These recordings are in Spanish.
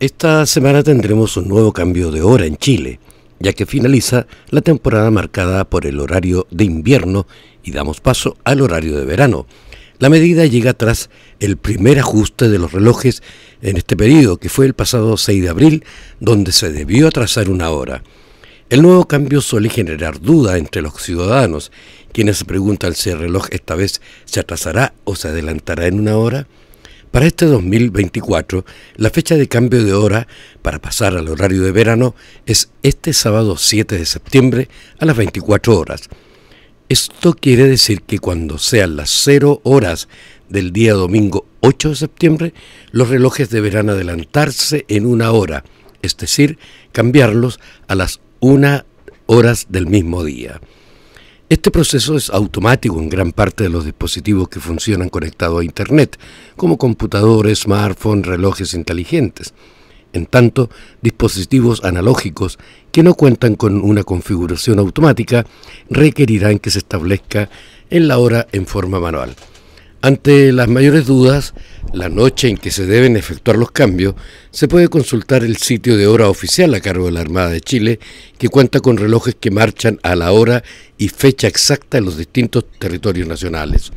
Esta semana tendremos un nuevo cambio de hora en Chile, ya que finaliza la temporada marcada por el horario de invierno y damos paso al horario de verano. La medida llega tras el primer ajuste de los relojes en este periodo, que fue el pasado 6 de abril, donde se debió atrasar una hora. El nuevo cambio suele generar duda entre los ciudadanos, quienes se preguntan si el reloj esta vez se atrasará o se adelantará en una hora. Para este 2024, la fecha de cambio de hora para pasar al horario de verano es este sábado 7 de septiembre a las 24 horas. Esto quiere decir que cuando sean las 0 horas del día domingo 8 de septiembre, los relojes deberán adelantarse en una hora, es decir, cambiarlos a las 1 horas del mismo día. Este proceso es automático en gran parte de los dispositivos que funcionan conectados a Internet, como computadores, smartphones, relojes inteligentes. En tanto, dispositivos analógicos que no cuentan con una configuración automática requerirán que se establezca en la hora en forma manual. Ante las mayores dudas, la noche en que se deben efectuar los cambios, se puede consultar el sitio de hora oficial a cargo de la Armada de Chile, que cuenta con relojes que marchan a la hora y fecha exacta en los distintos territorios nacionales.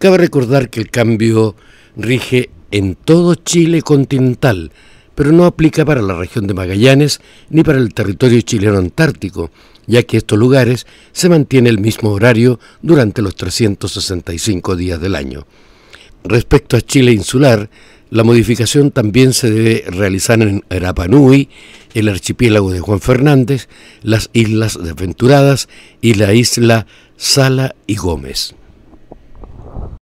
Cabe recordar que el cambio rige en todo Chile continental, pero no aplica para la región de Magallanes ni para el territorio chileno antártico, ya que estos lugares se mantiene el mismo horario durante los 365 días del año. Respecto a Chile insular, la modificación también se debe realizar en Arapanui, el archipiélago de Juan Fernández, las islas Desventuradas y la isla Sala y Gómez.